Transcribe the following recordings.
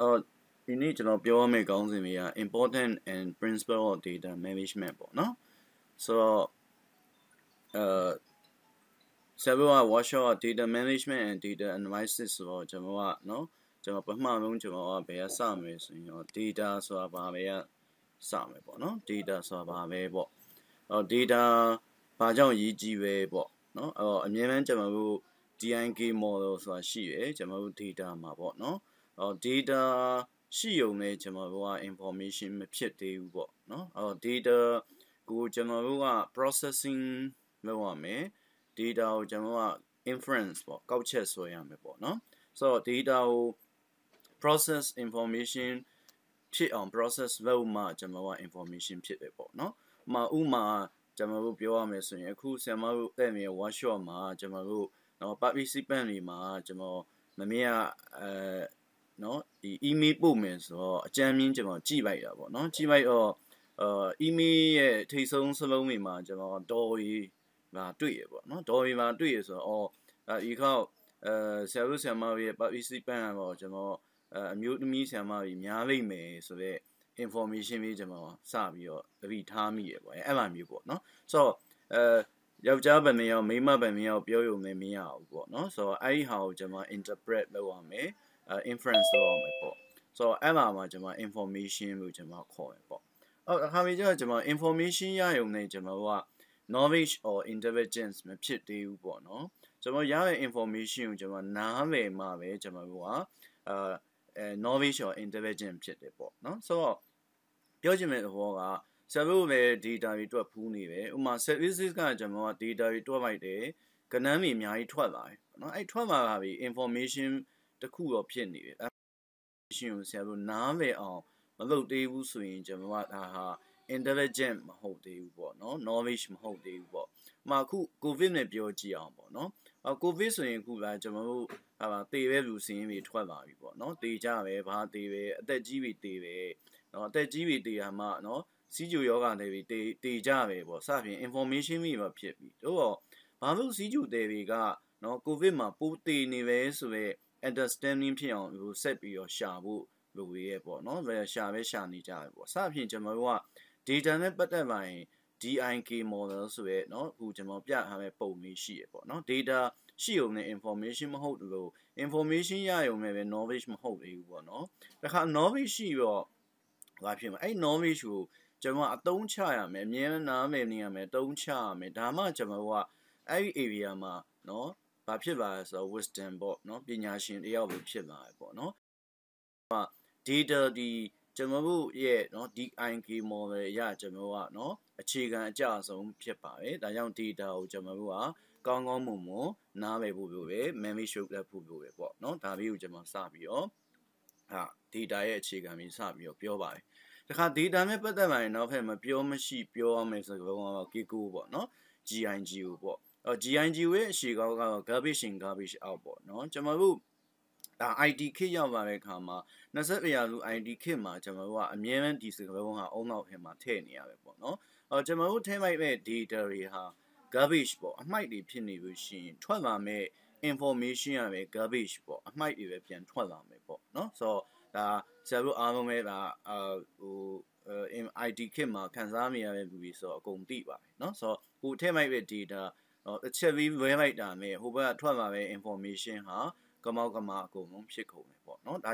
အော်ဒီနေ့ကျွန်တော်ပြောရမယ့်ခေါင်းစဉ်တွေက important and principle of data management ပေါ့နော်ဆိုတော့အဲ several workshop data management and data analysis ဆိုတော့ကျွန်တော်ကနော်ကျွန်တော်ပထမဆုံးကျွန်တော်ကဘယ်ကစမလဲဆိုရင်တော့ data ဆိုတာဘာပဲစမယ်ပေါ့နော် data ဆိုတာဘာပဲပေါ့အော် data ဘာကြောင့်အရေးကြီးပဲပေါ့နော်အော်အမြဲတမ်းကျွန်တော်တို့ DNK model ဆိုတာရှိရယ်ကျွန်တော်တို့ data မှာပေါ့နော်အော် data ရှိုံနဲ့ကျွန်တော်တို့က information မဖြစ်သေးဘူးပေါ့နော်အော် data ကိုကျွန်တော်တို့က processing လုပ်ရမယ် data ကိုကျွန်တော်တို့က inference ပေါ့ကောက်ချက်ဆွဲရမယ်ပေါ့နော်ဆိုတော့ data ကို process information ဖြစ်အောင် process လုပ်မှကျွန်တော်က information ဖြစ်တယ်ပေါ့နော်။မှာဥမာကျွန်တော်တို့ပြောရမယ်ဆိုရင်အခုဆရာမတို့တက်နေတဲ့ workshop မှာ ကျွန်တော်တို့နော် participant တွေမှာကျွန်တော်မမင်းကအဲနော်ဒီ email ပို့မယ်ဆိုတော့အကြမ်းမြင်ကျွန်တော်ကြည့်လိုက်တာပေါ့နော်ကြည့်လိုက်တော့အာ email ရဲ့ထိတ်ဆုံးစလုံးတွေမှာကျွန်တော်တော်ရီမှာတွေ့ရပေါ့နော်တော်ရီမှာတွေ့ရဆိုတော့အော်ဒီခေါက်အဲဆရာတို့ဆရာမတွေရဲ့ participant ကတော့ကျွန်တော်အမျိုးသမီးဆရာမတွေများလိမ့်မယ်ဆိုတော့ information လေးကျွန်တော်စပြီးတော့သတိထားမိရပေါ့အဲအဲ့လိုမျိုးပေါ့နော်ဆိုတော့အဲယောက်ျားဗန်မရောမိန်းမဗန်မရောပြောရုံနဲ့မရဘူးပေါ့နော်ဆိုတော့အဲ့ဒီဟာကိုကျွန်မ interpret လုပ်ရမယ် inference လုပ်အောင်ပဲပေါ့ဆိုတော့အဲ့မှာမှာကျွန်မ information လို့ကျွန်မခေါ်တယ်ပေါ့အော်အခါမျိုးကျတော့ကျွန်မ information ရရုံနဲ့ကျွန်မက knowledge or intelligence မဖြစ်သေးဘူးပေါ့နော်ကျွန်မရတဲ့ information ကိုကျွန်မနားမယ်မှာပဲကျွန်မတို့ကအာ knowledge or intelligence ဖြစ်တယ်ပေါ့နော်ဆိုတော့ပြောချင်တဲ့သဘောကဆရာတို့ပဲ data တွေတွက်ဖူးနေပဲဥပမာ services ကကျွန်တော်က data တွေတွက်လိုက်တယ်ကဏ္ဍတွေအများကြီးထွက်လာတယ်เนาะအဲ့ထွက်လာတာပြီ information တစ်ခုတော့ဖြစ်နေပြီအဲ့ရှင်ကိုဆရာတို့နားလည်အောင်မလုပ်သေးဘူးဆိုရင် ကျွန်တော်ကဒါဟာ intelligent မဟုတ်သေးဘူးပေါ့နော် knowledge မဟုတ်သေးဘူးပေါ့။မှအခု covid နဲ့ပြောကြည့်အောင်ပေါ့နော်။အ covid ဆိုရင်အခုလားကျွန်တော်တို့ဟာပါတေပဲလူစင်းတွေထွက်လာပြီပေါ့နော်။တေကြပဲဘာတေပဲအသက်ကြီးပြီတေပဲ။နော်အသက်ကြီးပြီတေဟာမှနော်စီဂျူယောဂတွေပြီတေတေကြပဲပေါ့။စဖြင့် information တွေပါဖြစ်ပြီ။တို့တော့ဘာလို့စီဂျူတေတွေကနော် covid မှာပိုးတေနေပဲဆိုတော့ understanding ဖြစ်အောင်ဟိုဆက်ပြီးတော့ရှာဖို့လိုရရဲ့ပေါ့နော်ရှာပဲရှာနေကြတယ်ပေါ့အစအဖြစ်ကျွန်တော်တို့က data နဲ့ပတ်သက်ပါရင် DIK model ဆိုရဲเนาะအခုကျွန်တော်ပြထားမဲ့ပုံလေးရှိရပေါ့เนาะ data ရှိုံနဲ့ information မဟုတ်လို့ information ရရုံနဲ့ပဲ knowledge မဟုတ်သေးဘူးပေါ့เนาะတခါ knowledge ရှိတော့ဘာဖြစ်မလဲအဲ့ knowledge ကိုကျွန်တော်အသုံးချရမယ်အမြဲတမ်းနားမယ်နေရမယ်အသုံးချရမယ်ဒါမှကျွန်တော်ကအဲ့ဒီ area မှာเนาะဘာဖြစ်ပါလဲဆိုတော့ wisdom ပေါ့နော်ပညာရှင်တယောက်ပဲဖြစ်လာတယ်ပေါ့နော်ဟာ data ဒီကျွန်တော်တို့ရဲ့เนาะ DINK model အရကျွန်တော်ကเนาะအခြေခံအကျဆုံးဖြစ်ပါတယ်ဒါကြောင့် data ကိုကျွန်တော်တို့ကကောင်းကောင်းမွန်မွန်နားလည်ဖို့ပြောပဲ memory short လက်ဖို့ပြောပဲပေါ့เนาะဒါလေးကိုကျွန်တော်စပြီးတော့ဟာ data ရဲ့အခြေခံပြီးစပြီးတော့ပြောပါတယ်တခါ data နဲ့ပတ်သက်ပါရင်နောက်ထပ်မပြောမရှိပြောရမယ်ဆိုတော့ GIGO ပေါ့เนาะ GIGO ပေါ့ GIG ရဲ့အရှိကောင်းက garbage in garbage out ပေါ့เนาะကျွန်တော်တို့ဒါ IT ခေတ်ရောက်လာတဲ့အခါမှာ20ရာစု IT ခေတ်မှာကျွန်တော်တို့ကအမြဲတမ်းဒီစကားလုံးဟာအုံနောက်ထဲမှာထည့်နေရပဲပေါ့เนาะအော်ကျွန်တော်တို့ထည့်လိုက်တဲ့ data တွေဟာ garbage ပေါ့အမှိုက်တွေဖြစ်နေလို့ရှိရင်ထွက်လာမဲ့ information ရပဲ garbage ပေါ့အမှိုက်တွေပဲပြန်ထွက်လာမယ်ပေါ့เนาะဆိုတော့ဒါဆရာတို့အားလုံးပဲဒါအာဟို IT ခေတ်မှာခန်းစားနေရတဲ့လူတွေဆိုတော့အကုန်သိပါတယ်เนาะဆိုတော့ဟိုထည့်လိုက်တဲ့ data နော်တစ်ချက်ပြီးဝဲလိုက်တာနဲ့ဟိုဘက်ကထွက်လာတဲ့ information ဟာကမောက်ကမအကုန်လုံးဖြစ်ကုန်တယ်ပေါ့နော်ဒါ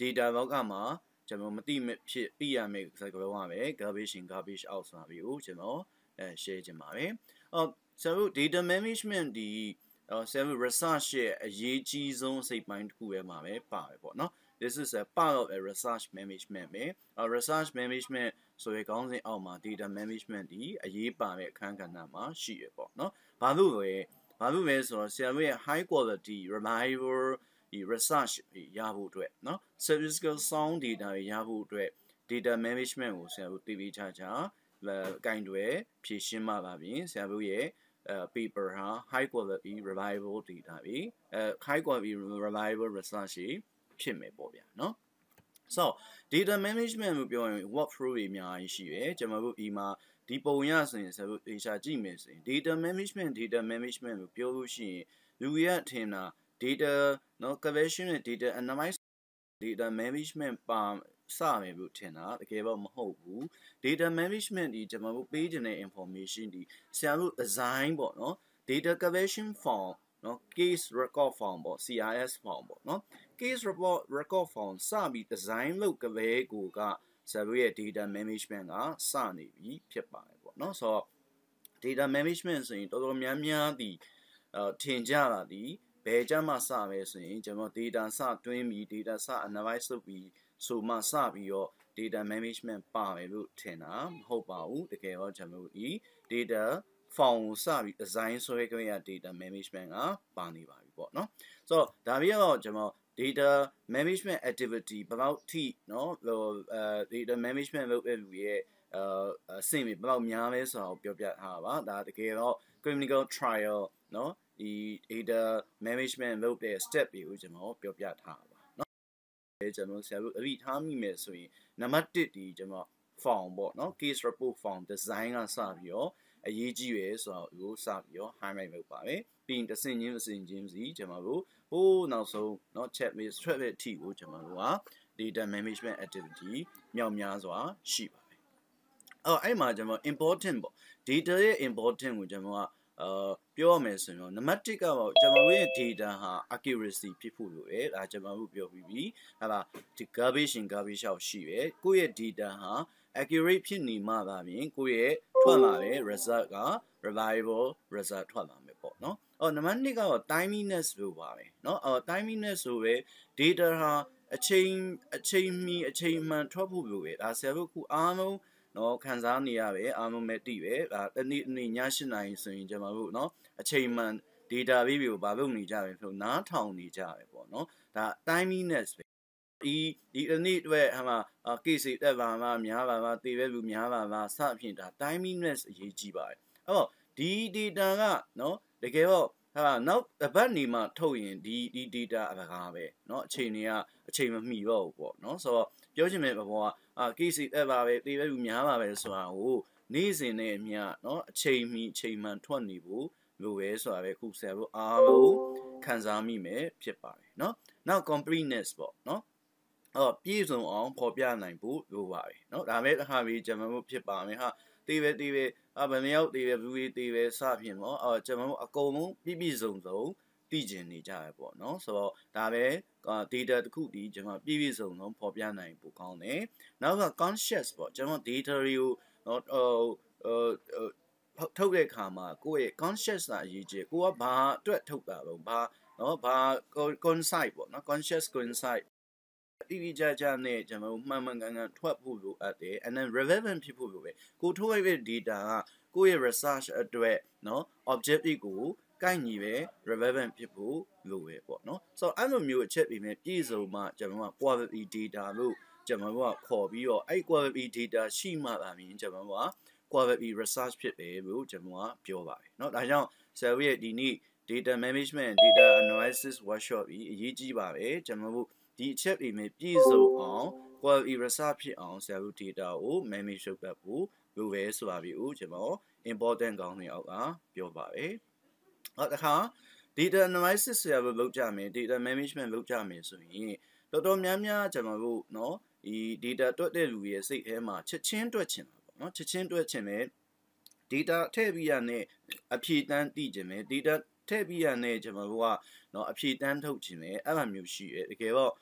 data ဘောက်ကမှာကျွန်တော်မသိမဖြစ်ပြရမယ့်စကားလုံးကပဲ garbage in garbage out ဆိုတာပြီးကိုကျွန်တော်အဲ share ခြင်းပါတယ်အော်ကျွန်တော် data management ဒီ server research ရဲ့အရေးကြီးဆုံးအစိတ်ပိုင်းတစ်ခုပဲမှာပဲပါပဲပေါ့နော် this is a part of a research management ပဲ research management ဆိုရဲခေါင်းစဉ်အောက်မှာ data management ဒီအရေးပါတဲ့အခန်းကဏ္ဍမှာရှိရပေါ့နော်ဘာလို့လဲဘာလို့လဲဆိုတော့ဆရာတို့ရဲ့ high quality reliable ဒီ research ရဖို့အတွက်နော် statistical sound data ရဖို့အတွက် data management ကိုဆရာတို့တည်ပြီးချာချာကင်တွေဖြည့်ရှင်းမှပါပြင်ဆရာတို့ရဲ့ paper ဟာ high quality reliable data ပြီးအဲ high quality reliable research ရှိဖြစ်မယ်ပေါ့ဗျာเนาะ so data management လို့ပြောရင် workflow တွေအများကြီးရှိရယ်ကျွန်တော်တို့ဒီမှာဒီပုံရဆိုရင်ဆက်ပြီးအရှာကြည့်မယ်ဆိုရင် data management data management လို့ပြောလို့ရှိရင်လူရအထင်တာ data เนาะ collection နဲ့ data analysis data management ပါစမယ်လို့ထင်တာတကယ်တော့မဟုတ်ဘူး data management ဒီကျွန်တော်တို့ပေးခြင်းတဲ့ information ဒီဆရာတို့ design ပေါ့เนาะ data collection form เนาะ case record form ပေါ့ CRS form ပေါ့เนาะ case report record form စပြီး design လုပ်ကလေးကိုက server ရဲ့ data management ကစနေပြီဖြစ်ပါတယ်ပေါ့เนาะဆိုတော့ data management ဆိုရင်တော်တော်များများဒီအထင်ကြတာဒီဘယ်ကြမ်းမှစပဲဆိုရင်ကျွန်တော် data စတွင်းပြီး data စ analyze လုပ်ပြီးဆိုမှစပြီးတော့ data management ပါမယ်လို့ထင်တာမဟုတ်ပါဘူးတကယ်တော့ကျွန်တော်ဒီ data form ကိုစပြီး design ဆွဲကြရ data management ကပါနေပါပြီပေါ့เนาะဆိုတော့ဒါပြီးတော့ကျွန်တော် data management activity ဘယ်လောက်ထိเนาะဟိုအဲ data management လုပ်တဲ့လူရဲ့အဲစင်ဘယ်လောက်များလဲဆိုတာကိုပြောပြထားပါဒါတကယ်တော့ clinical trial เนาะဒီ data management လုပ်တဲ့ step တွေကိုကျွန်တော် ပြောပြထားပါเนาะအဲကျွန်တော်ဆရာတို့အပြီးထားမိမယ်ဆိုရင်နံပါတ်1ဒီကျွန်တော် form ပေါ့เนาะ case report form design ကစပြီးတော့အရေးကြီးရယ်ဆိုတော့ဒီကိုစပြီးတော့ highlight လုပ်ပါမယ်ပြီးရင်တဆင့်ချင်းတဆင့်ချင်းစီကျွန်တော်တို့ဟိုးနောက်ဆုံးเนาะ chat mail thread ပဲအထိကိုကျွန်တော်တို့က data management activity မြောက်များစွာရှိပါတယ်အော်အဲ့မှာကျွန်တော် important ပေါ့ data ရဲ့ important ကိုကျွန်တော်ကအာပြောရမယ်ဆိုရင်တော့ number 1ကတော့ကျွန်တော်ရဲ့ data ဟာ accuracy ဖြစ်ဖို့လိုတယ်ဒါကျွန်တော်တို့ပြောပြီးပြီဟာလားဒီ garbage in garbage out ရှိရယ်ကိုယ့်ရဲ့ data ဟာ accurate ဖြစ်နေမှသာဖြင့်ကိုယ့်ရဲ့ထွက်လာတဲ့ result က reliable result ထွက်လာပေါ့နော်အော်နံပါတ်1ကတော့ timiness လို့ပါပဲเนาะအော် timiness ဆိုပဲ data ဟာအချိန်အချိန်မီအချိန်မှန်ထွက်ဖို့လိုပဲဒါဆရာတို့ခုအားလုံးနော်ခံစားနေရပဲအားလုံးပဲတိပဲဒါတနေ့တနေ့ည7နာရီဆိုရင်ကျွန်တော်တို့เนาะအချိန်မှန် data ဘေးကိုဘာလုပ်နေကြပဲဆိုနားထောင်နေကြပဲပေါ့เนาะဒါ timiness ပဲဒီဒီအနည်းအတွက်ဟမှာ case တက်ပါမှာများပါမှာတည်ပဲလူများပါမှာစအဖြစ်ဒါ timiness အရေးကြီးပါတယ်အဲ့တော့ဒီ data ကเนาะတကယ်တော့ဟာနောက်အဘက်နေမှာထုတ်ရင်ဒီဒီ data အပကားပဲเนาะအချိန်တွေကအချိန်မမီတော့ဘူးပေါ့เนาะဆိုတော့ပြောချင်တဲ့ဘဘောကအာ case အဲ့ပါပဲတေးပဲလူများပါပဲဆိုတာကိုနေ့စဉ်နဲ့အမျှเนาะအချိန်မီအချိန်မှန်ထွက်နေဖို့လိုပဲဆိုတာပဲခုဆရာတို့အားလုံးခံစားမိမယ်ဖြစ်ပါတယ်เนาะနောက် completeness ပေါ့เนาะအော်ပြည့်စုံအောင်ဖော်ပြနိုင်ဖို့လိုပါတယ်เนาะဒါမဲ့တစ်ခါပြီးကျွန်တော်တို့ဖြစ်ပါမယ်ဟာတေးပဲတေးပဲအာဘယ်နှစ်ယောက်တည်တယ်ဘယ်သူတွေတည်တယ်စဖြင့်ပေါ့အာကျွန်တော်တို့အကုန်လုံးပြည့်ပြည့်စုံစုံသိကျင်နေကြရပေါ့နော်ဆိုတော့ဒါပဲ data တစ်ခုဒီကျွန်တော်ပြည့်ပြည့်စုံစုံဖော်ပြနိုင်ပိုကောင်းတယ်နောက်က conscious ပေါ့ကျွန်တော် data တွေကိုနော်ဟိုထုတ်တဲ့အခါမှာကိုယ့်ရဲ့ conscious တာအရေးကြီးကိုကဘာအတွက်ထုတ်တာလဲဘာနော်ဘာ concise ပေါ့နော် conscious concise တိတိကျကျနဲ့ကျွန်တော်မှန်မှန်ကန်ကန်ထွက်ဖို့လိုအပ်တယ် and then relevant ဖြစ်ဖို့လိုပဲကိုထုတ်လိုက်တဲ့ data ကကိုယ့်ရဲ့ research အတွက်เนาะ objective ကိုကိုက်ညီပဲ relevant ဖြစ်ဖို့လိုပဲပေါ့เนาะဆိုတော့အဲ့လိုမျိုးအချက်ပြင်မဲ့ပြည်စုံမှကျွန်တော်က quality data လို့ကျွန်တော်ကခေါ်ပြီးတော့အဲ့ quality data ရှိမှသာမြင်ကျွန်တော်က quality research ဖြစ်ပဲလို့ကျွန်တော်ကပြောပါတယ်เนาะဒါကြောင့် survey ရဲ့ဒီနေ့ data management data analysis workshop ကြီးအရေးကြီးပါပဲကျွန်တော်တို့ဒီအချက်တွေနဲ့ပြည့်စုံအောင် quality result ဖြစ်အောင်ဆရာတို့ data ကို manage လုပ်တတ်ဖို့လိုပဲဆိုပါပြီဦးကျွန်တော် important ကောင်းတွေအောက်ကပြောပါပဲဟောတခါ data analysis ဆရာတို့လုပ်ကြမယ် data management လုပ်ကြမယ်ဆိုရင်တော်တော်များများကျွန်တော်တို့เนาะဒီ data တွက်တဲ့လူရဲ့စိတ်ထဲမှာချက်ချင်းတွက်ချင်တာပေါ့เนาะချက်ချင်းတွက်ချင်တယ် data ထည့်ပြီးရနဲ့အဖြေတန်းသိကျင်တယ် data ထည့်ပြီးရနဲ့ကျွန်တော်တို့ကเนาะအဖြေတန်းထုတ်ခြင်းလေအဲ့လိုမျိုးရှိရတကယ်တော့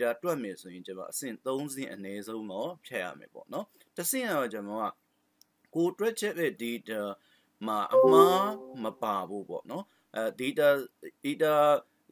ဒါတွက်မယ်ဆိုရင်ကျွန်တော်အဆင့်3ဆင့်အနည်းဆုံးတော့ဖြတ်ရမယ်ပေါ့နော်တစ်ဆင့်ကတော့ကျွန်တော်ကကိုတွက်ချက်တဲ့ data မှာအမှားမပါဘူးပေါ့နော်အဲ data data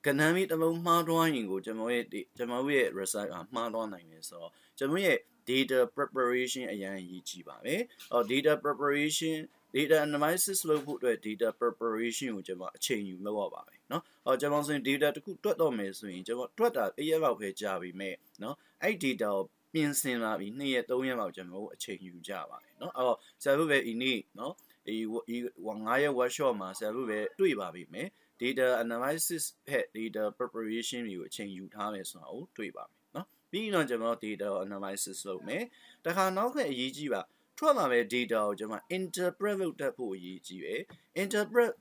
ကဏ္ဍမီတစ်လုံးမှားသွားရင်ကိုကျွန်တော်ရဲ့ကျွန်တော်ရဲ့ research ကမှားသွားနိုင်တယ်ဆိုတော့ကျွန်တော်ရဲ့ data preparation အရင်အရေးကြီးပါပဲ။အော် data preparation data analysis လုပ်ဖို့အတွက် data preparation ကိုကျွန်မအချိန်ယူလုပ်ရပါမယ်เนาะဟောကျွန်မဆိုရင် data တစ်ခုတွက်တော့မယ်ဆိုရင်ကျွန်မတွက်တာတစ်ရက်လောက်ပဲကြာပြီမဲ့เนาะအဲ့ data ကိုပြင်ဆင်လာပြီး2ရက်3ရက်လောက်ကျွန်တော်အချိန်ယူကြပါတယ်เนาะအဲ့တော့ဆရာတို့ပဲဒီနေ့เนาะဒီဒီ9ရက် workshop မှာဆရာတို့ပဲတွေ့ပါပြီမယ် data analysis ဖက် data preparation တွေကိုအချိန်ယူထားမယ်ဆိုတာကိုတွေ့ပါမယ်เนาะပြီးရင်တော့ကျွန်တော် data analysis လုပ်မယ်တခါနောက်ထပ်အရေးကြီးပါထွက်လာမယ့် data ကိုကျွန်မ interpret လုပ်တတ်ဖို့အရေးကြီးတယ် interpret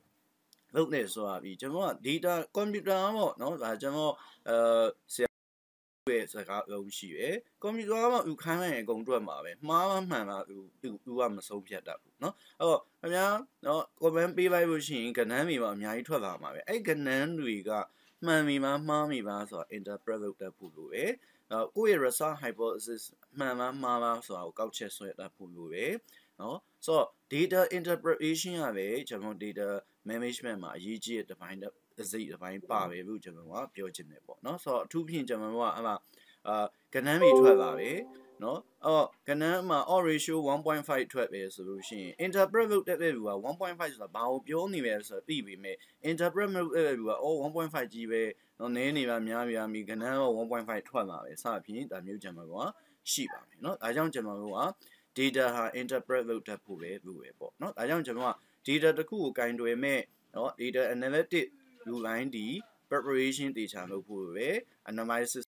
လုပ်နေဆိုတာပြီးကျွန်တော်က data computer ပေါ့နော်ဒါကျွန်တော်အဲဆရာရဲ့စကားလုံးရှိရယ်ကွန်ပျူတာမှာဥခိုင်းလိုက်ရင်အကုန်တွက်မှာပဲမှားမှမှန်တာဥဥကမဆုံးဖြတ်တတ်ဘူးเนาะအဲ့တော့ခင်ဗျာနော် comment ပေးလိုက်လို့ရှိရင်ကဏ္ဍတွေမှာအများကြီးထွက်လာမှာပဲအဲ့ကဏ္ဍတွေကမှန်ပြီမှာမှားပြီမှာဆိုတော့ interpret လုပ်တတ်ဖို့လိုပဲကိုယ့်ရဲ့ research hypothesis မှန်လားမှားလားဆိုတာကိုကောက်ချက်ဆွဲတတ်ဖို့လိုတယ်နော်ဆိုတော့ data interpretation ကပဲကျွန်တော် data management မှာအရေးကြီးတဲ့ပိုင်းအစိတ်အပိုင်းပါပဲလို့ကျွန်တော်ကပြောချင်တယ်ပေါ့နော်ဆိုတော့အထူးဖြင့်ကျွန်တော်ကအဲ့မှာအာကဏ္ဍတွေထွက်လာပဲနော်အော်ကဏ္ဍမှာ odd ratio 1.5ထွက်ပဲဆိုလို့ရှိရင် interpret လုပ်တဲ့လူက1.5ဆိုတာဘာကိုပြောနေလဲဆိုတော့သိပြီမဲ့ interpret လုပ်တဲ့လူကအော်1.5ကြီးပဲနော်နည်းနေပါများများမိကဏ္ဍက1.5ထွက်လာပဲစဖြင့်ဒါမျိုးကျွန်တော်ကရှိပါမယ်เนาะဒါကြောင့်ကျွန်တော်တို့က data ဟာ interpret လုပ်တတ်ဖို့ပဲလိုပဲပေါ့เนาะဒါကြောင့်ကျွန်တော်က data တစ်ခုကိုကင်တွယ်မဲ့เนาะ data analytic လူတိုင်းဒီ preparation တေချာလုပ်ဖို့ပဲ analysis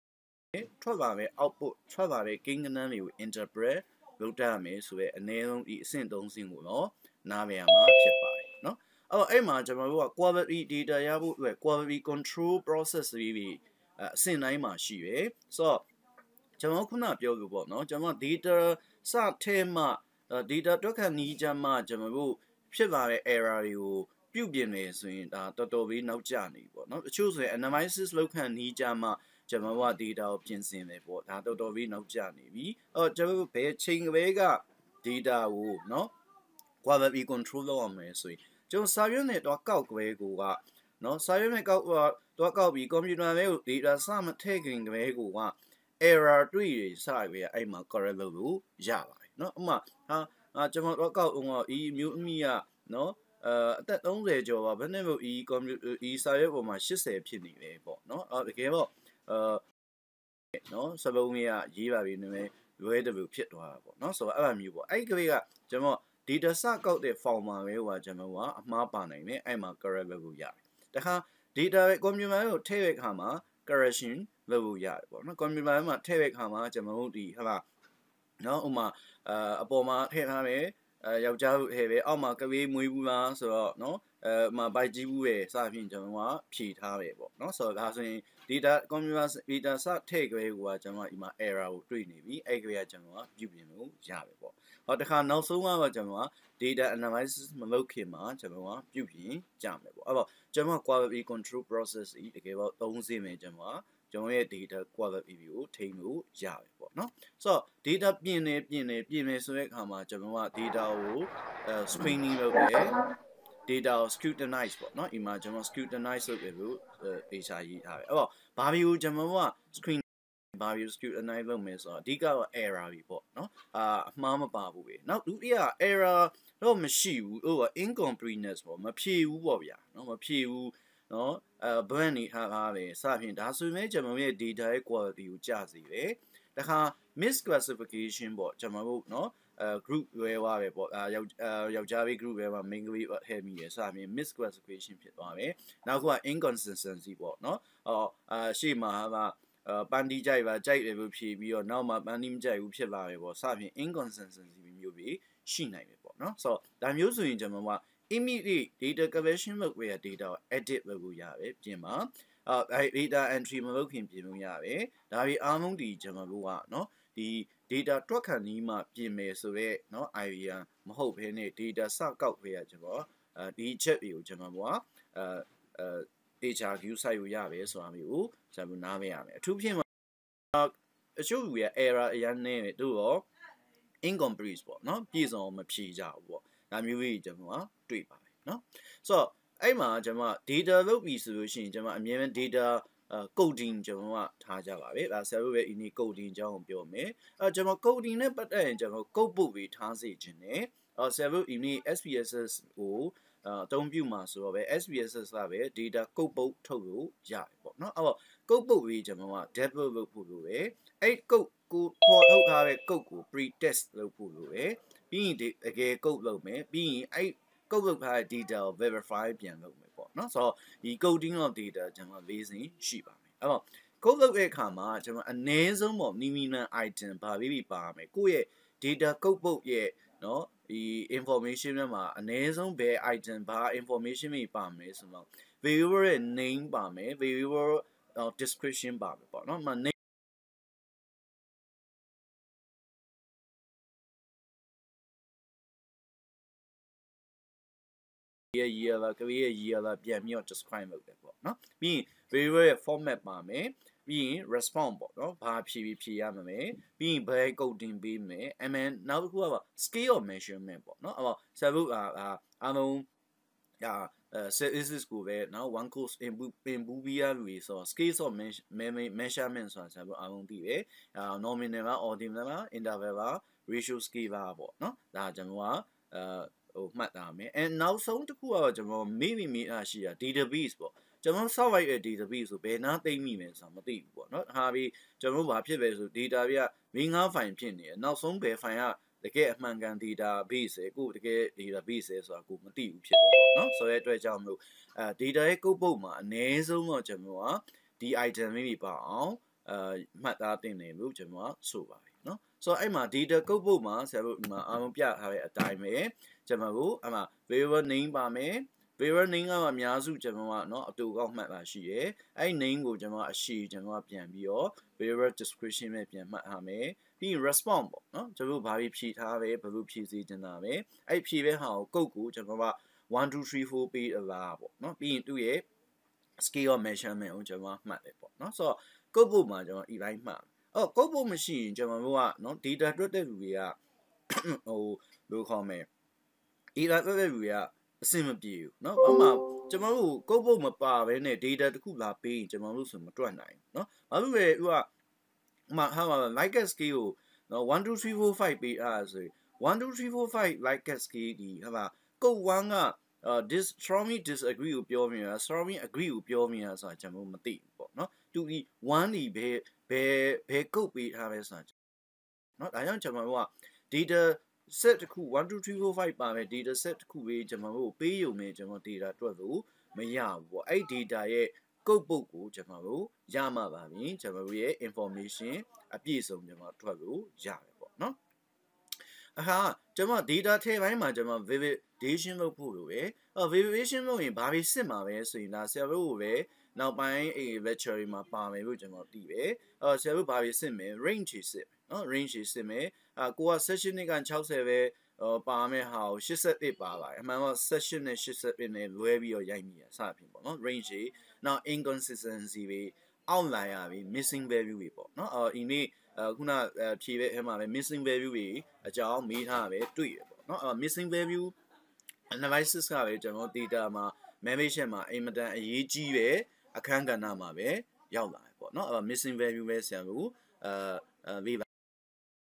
ထွက်ပါပဲ output ထွက်ပါပဲကိန်းဂဏန်းတွေကို interpret လုပ်တတ်ရမယ်ဆိုရဲအနည်းဆုံးဒီအဆင့်၃ဆင့်ကိုတော့နားမရမှာဖြစ်ပါတယ်เนาะအဲ့တော့အဲ့မှာကျွန်တော်တို့က quality data ရဖို့အတွက် quality control process တွေပြီးအဆင့်တိုင်းမှာရှိရယ်ဆိုတော့ကျွန်တော်ခုနပြောလို့ပေါ့နော်ကျွန်တော် data စထဲမှ data တွက်ခန့်နီးချမ်းမှကျွန်တော်တို့ဖြစ်လာတဲ့ error တွေကိုပြုပြင်နေဆိုရင်ဒါတော်တော်လေးနောက်ကျနေပေါ့နော်အချို့ဆိုရင် analysis လုပ်ခန့်နီးချမ်းမှကျွန်တော်က data ကိုပြင်ဆင်တယ်ပေါ့ဒါတော်တော်လေးနောက်ကျနေပြီအော်ကျွန်တော်တို့ဘယ်ချိန်ကလေးက data ကိုနော် quality control လုပ်အောင်မယ်ဆိုရင်ကျွန်တော်စာရွက်နဲ့တော့ကောက်ကလေးကိုကနော်စာရွက်နဲ့ကောက်တော့ကောက်ပြီး computer လေးကို data စမထည့်ခင်ကလေးကိုက error တွေ့ရစပြီးအဲ့မှာ correct လုပ်လို့ရပါတယ်เนาะအမှဟာကျွန်တော်တော့ကောက်အောင်ဤမျိုးအမိကเนาะအဲအသက်30ကျော်ပါဘယ်နဲ့မို့ဤကွန်ပျူတာဤစာရွက်ပေါ်မှာ80ဖြစ်နေလေပေါ့เนาะအဲတကယ်ပေါ့အဲเนาะစလုံးကြီးကရေးပါပြီနည်းနည်းလွဲတယ်လို့ဖြစ်သွားတာပေါ့เนาะဆိုတော့အဲ့လိုမျိုးပေါ့အဲ့ဒီကလေးကကျွန်တော် data စကောက်တဲ့ form မှာပဲဟိုကကျွန်တော်ကအမှားပါနိုင်တယ်အဲ့မှာ correct လုပ်လို့ရတယ်တခါ data ပဲ computer ကိုထည့်ရတဲ့အခါမှာ correction လုပ်လို့ရတယ်ပေါ့နော်ကွန်ပျူတာမှာထည့်တဲ့အခါမှာကျွန်တော်တို့ဒီဟလာနော်ဥမာအအပေါ်မှာထည့်ထားတယ်အဲယောက်ျားဟဲ့ပဲအောက်မှာကလေးမွေးဘူးလားဆိုတော့နော်အဲမှာဘိုက်ကြီးဘူးပဲစဖြင့်ကျွန်တော်ကဖြည့်ထားပဲပေါ့နော်ဆိုတော့ဒါဆိုရင် data computer data စထည့်ကြဲကိုကကျွန်တော်ဒီမှာ error ကိုတွေ့နေပြီအဲ့ကြဲကကျွန်တော်ကပြုပြင်လို့ရပဲပေါ့ဟောတခါနောက်ဆုံးကတော့ကျွန်တော်က data analysis မလုပ်ခင်မှာကျွန်တော်ကပြုပြင်ကြမယ်ပေါ့အဲ့တော့ကျွန်တော် quality control process ဤတကယ်ပေါ့သုံးစေမယ်ကျွန်တော်ကကျွန်တော်ရဲ့ data quality ကိုထိန်းလို့ရပြီပေါ့နော်ဆိုတော့ data ပြင်နေပြင်နေပြင်နေဆိုတဲ့အခါမှာကျွန်တော်က data ကို screening လုပ်တယ် data ကို scrutinize ပေါ့နော်ဒီမှာကျွန်တော် scrutinize လုပ် ပြီလို့အေချာရေးထားတယ်အဲ့တော့ဘာမျိုးကျွန်တော်က screen ဘာမျိုး scrutinize လုပ်မယ်ဆိုတော့အဓိကတော့ error ပြီပေါ့နော်အာအမှားမပါဘူးပဲနောက်ဒုတိယ error တော့မရှိဘူးဟို incompleteness ပေါ့မဖြည့်ဘူးပေါ့ဗျာနော်မဖြည့်ဘူးနော်အဲ brand နေထားရတယ်စဖြင့်ဒါဆိုရင်ကျွန်တော်ရဲ့ data ရဲ့ quality ကိုကျစေတယ်တခါ misclassification ပေါ့ကျွန်တော်တို့နော်အဲ group ရဲွားပဲပေါ့အာယောက်ျားလေး group ရဲမှာ main group ဟဲ့မိရယ်စမြင် misclassification ဖြစ်သွားပဲနောက်က inconsistency ပေါ့နော်အော်အာရှေ့မှာကပန်တီကြိုက်ပါကြိုက်တယ်လို့ဖြေပြီးတော့နောက်မှာပန်တီမကြိုက်ဘူးဖြစ်လာပဲပေါ့စမြင် inconsistency မျိုးပြီးရှိနိုင်ပဲပေါ့နော်ဆိုတော့ဒါမျိုးဆိုရင်ကျွန်တော်က immediate data collection လုပ်ခွဲရ data ကို edit လုပ်လို့ရပဲပြင်ပါအဲ data entry မလုပ်ခင်ပြင်လို့ရပဲဒါပြီးအားလုံးဒီကျွန်တော်တို့ကเนาะဒီ data တွက်ခံနီးမှ ပြင်မယ်ဆိုတော့เนาะ idea မဟုတ်ဘဲနဲ့ data စကောက်ခွဲရကျွန်တော်အဲဒီ check တွေကိုကျွန်တော်တို့ကအဲအဲ data view site ကိုရပဲဆိုတာမျိုးကိုကျွန်တော်နားမရမယ်အထူးဖြင့်အချို့လူတွေက error အများနဲ့တို့ရော incomplete ပေါ့เนาะပြည့်စုံမဖြေကြဘူးပေါ့ဒါမျိုးကြီးကျွန်တော်ကတွေ့ပါတယ်เนาะဆိုတော့အဲ့မှာကျွန်မ data လုပ်ပြီဆိုလို့ရှိရင်ကျွန်မအမြဲတမ်း data coding ကျွန်တော်ကထားကြပါပဲ။ဒါဆရာတို့ပဲ ini coding အကြောင်းကိုပြောမယ်။အဲကျွန်တော် coding နဲ့ပတ်သက်ရင်ကျွန်တော် code book ပြီးထားစေခြင်း ਨੇ ။အဲဆရာတို့ ini SPSS ကိုအသုံးပြုမှာဆိုတော့ပဲ SPSS ကပဲ data code book ထုတ်လို့ရတယ်ပေါ့နော်။အဲ့တော့ code book ပြီးကျွန်တော်က develop လုပ်ဖို့လိုပဲ။အဲ့ code ကိုပေါ်ထုတ်ထားတဲ့ code ကို pre test လုပ်ဖို့လိုပဲ။ပြီးရင်တကယ် code လုပ်မယ်။ပြီးရင်အဲ့ကုတ်ကုတ်ထားတဲ့ data ကို verify ပြန်လုပ်မယ်ပေါ့နော်ဆိုတော့ဒီ coding of data ကျွန်တော်၄စင်းရှိပါမယ်အဲ့တော့ကုတ်လုပ်တဲ့အခါမှာကျွန်တော်အနည်းဆုံးပေါ့ minimum item ဘာပြီးပြီးပါရမယ်ကိုယ့်ရဲ့ data ကုတ်ပုတ်ရဲ့နော်ဒီ information တွေမှာအနည်းဆုံးဘယ် item ဘာ information တွေပါမယ်ဆိုတော့ variable ရဲ့ name ပါမယ် variable description ပါမယ်ပေါ့နော်ရဲ့ရေးရလားကလေးရဲ့ရေးရလားပြန်ပြီးတော့ describe လုပ်တယ်ပေါ့နော်ပြီးရင် variable ရဲ့ format ပါမယ်ပြီးရင် response ပေါ့နော်ဘာဖြည့်ဖြည့်ရမှာမယ်ပြီးရင်ဘယ်ကုတ်တင်ပေးမယ် mn နောက်တစ်ခုက scale of measurement ပေါ့နော်အဲ့တော့ server အာအားလုံးဒါ services ကိုပဲနော် one course input ပင်ပူးပြီးရလူတွေဆို scale of measurement ဆိုတာ server အားလုံးသိပဲအာ nominal ပါ ordinal ပါ interval ပါ ratio scale ပါပေါ့နော်ဒါကျွန်တော်ကအာဟိုမှတ်သားမယ် and နောက်ဆုံးတစ်ခုကတော့ကျွန်တော်မိမိမိအားရှိတာ database ပေါ့ကျွန်တော်ဆောက်လိုက်တဲ့ database ဆိုဘယ်နာသိမ့်မိမယ်ဆိုတာမသိဘူးပေါ့နော်ဟာပြီးကျွန်တော်ဘာဖြစ်ပဲဆို data ပြမိငါ file ဖြစ်နေတယ်နောက်ဆုံးဘယ် file ကတကယ်အမှန်ကန် database ပဲကိုတကယ် database ပဲဆိုတာကိုမသိဘူးဖြစ်တယ်ပေါ့နော်ဆိုတဲ့အတွက်ကြောင့်မလို့အဲ data ရဲ့ကုတ်ပုတ်မှာအနည်းဆုံးတော့ကျွန်တော်ကဒီ item လေးတွေပါအောင်အဲမှတ်သားတင်တယ်လို့ကျွန်တော်ကဆိုပါတယ်ဆိုတော့အဲ့မှာ data ကုတ်ပုတ်မှာဆရာတို့ဒီမှာအားလုံးပြထားတဲ့အတိုင်းပဲကျွန်တော်တို့အမှ variable name ပါမယ် variable name ကအများစုကျွန်တော်ကเนาะအတူကောက်မှတ်တာရှိရယ်အဲ့ name ကိုကျွန်တော်အရှိကျွန်တော်ကပြန်ပြီးတော့ variable description ပဲပြန်မှတ်ထားမယ်ပြီး response ပေါ့เนาะကျွန်တော်ဘာတွေဖြည့်ထားပဲဘယ်လိုဖြည့်စေချင်တာပဲအဲ့ဖြည့်ပဲဟာကိုကုတ်ကိုကျွန်တော်က1 2 3 4ပေးအလားပေါ့เนาะပြီးရင်သူ့ရဲ့ scale of measurement ကိုကျွန်တော်မှတ်တယ်ပေါ့เนาะဆိုတော့ကုတ်ပုတ်မှာကျွန်တော် e line မှတ်အော်ကုတ်ဖို့မရှိရင်ကျွန်တော်တို့ကနော် data တွက်တဲ့လူတွေကဟိုလိုခေါ်မယ် data တွက်တဲ့လူတွေကအဆင်မပြေဘူးเนาะဥပမာကျွန်တော်တို့ကုတ်ဖို့မပါဘဲနဲ့ data တခုလာပေးရင်ကျွန်တော်တို့ဆိုမတွက်နိုင်ဘူးเนาะဘာဖြစ်လဲဥကဥမာဟာမှာ like scale ကိုနော်1 2 3 4 5ပေးအားဆိုရင်1 2 3 4 5 like scale ဒီဟာမှာကုတ်1က this strongly disagree ကိုပြောမြင်တာ strongly agree ကိုပြောမြင်တာဆိုတာကျွန်တော်မသိဘူးပေါ့เนาะသူဒီ1ဒီပဲဘယ်ဘယ်ကုတ်ပေးထားလဲဆိုတာเนาะဒါကြောင့်ကျွန်တော်တို့က data set တစ်ခု1 2 3 4 5ပါမယ် data set တစ်ခုပဲကျွန်တော်တို့ပေးရုံနဲ့ကျွန်တော် data တွက်လို့မရဘူးပေါ့အဲ့ data ရဲ့ကုတ်ပုတ်ကိုကျွန်တော်တို့ရမှာပါပြီကျွန်တော်တို့ရဲ့ information အပြည့်စုံကျွန်တော်တွက်လို့ရတယ်ပေါ့เนาะအခါကျွန်မ data ထဲပိုင်းမှာကျွန်မ validation လုပ်ဖို့လိုပဲအဲ validation လုပ်ရင်ဘာပဲစစ်မှာပဲဆိုရင်ဒါ server ကိုပဲနောက်ပိုင်းအေ lecture မှာပါမယ်လို့ကျွန်တော်သိတယ်အော်ဆရာတို့ဘာတွေစစ်မယ် range စစ်နော် range စစ်မယ်အာကိုက session က60ပဲပါမယ်ဟာကို81ပါပါတယ်အမှန်တော့ session နဲ့81နဲ့လွဲပြီးတော့ရိုက်မိရအစဖြစ်ပေါ့နော် range နောက် inconsistency တွေ outlier တွေ missing value တွေပေါ့နော်အော်ဒီနေ့အခုနဖြေတဲ့အထဲမှာလည်း missing value တွေအကြောင်းမေးထားပဲတွေ့ရပေါ့နော်အော် missing value analysis ကပဲကျွန်တော် data မှာ membership မှာအင်မတန်အရေးကြီးတယ်အခန်းကဏ္ဍမှာပဲရောက်လာတယ်ပေါ့နော်အဲ missing value ပဲဆရာကအဲ viva